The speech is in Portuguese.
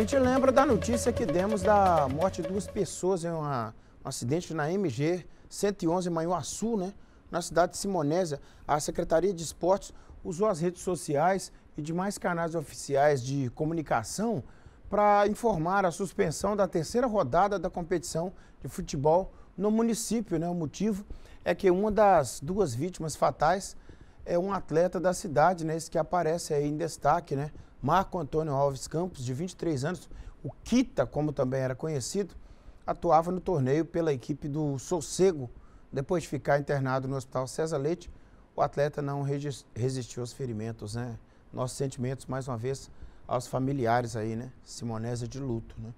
gente lembra da notícia que demos da morte de duas pessoas em uma, um acidente na MG 111 em Manhuaçu, né? Na cidade de Simonésia. A Secretaria de Esportes usou as redes sociais e demais canais oficiais de comunicação para informar a suspensão da terceira rodada da competição de futebol no município. Né? O motivo é que uma das duas vítimas fatais é um atleta da cidade, né? Esse que aparece aí em destaque, né? Marco Antônio Alves Campos, de 23 anos, o Kita, como também era conhecido, atuava no torneio pela equipe do Sossego. Depois de ficar internado no Hospital César Leite, o atleta não resistiu aos ferimentos, né? Nossos sentimentos, mais uma vez, aos familiares aí, né? Simonésia de luto, né?